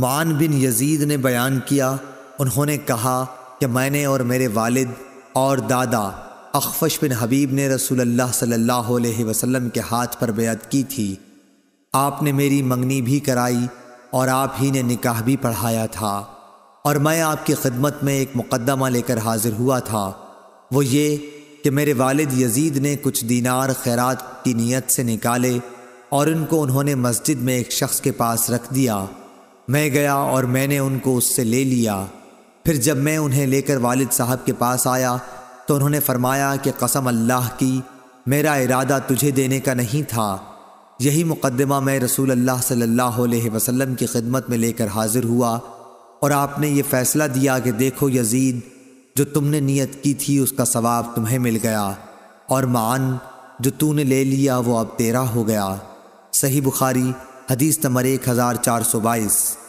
मान बिन यजीद ने बयान किया उन्होंने कहा कि मैंने और मेरे वालिद और दादा अखफश बिन हबीब ने रसूल अल्लाह सल्लल्लाहु अलैहि वसल्लम के हाथ पर बेयत की थी आपने मेरी मंगनी भी कराई और आप ही ने निकाह भी पढ़ाया था और मैं आपकी खिदमत में एक मुकदमा लेकर हाजिर हुआ था वो ये कि मेरे वालिद यजीद ने कुछ दीनार खैरात की नीयत से निकाले और उनको उन्होंने मस्जिद में एक शख्स के पास रख दिया मैं गया और मैंने उनको उससे ले लिया फिर जब मैं उन्हें लेकर वालिद साहब के पास आया तो उन्होंने फरमाया कि कसम अल्लाह की मेरा इरादा तुझे देने का नहीं था यही मुकदमा मैं रसूल अल्लाह सल्लल्लाहु अलैहि वसल्लम की खिदमत में लेकर हाजिर हुआ और आपने ये फ़ैसला दिया कि देखो यजीद जो तुमने नियत की थी उसका सवाब तुम्हें मिल गया और मान जो तूने ले लिया वो अब तेरा हो गया सही बुखारी हदीस नंबर एक हज़ार चार सौ बाईस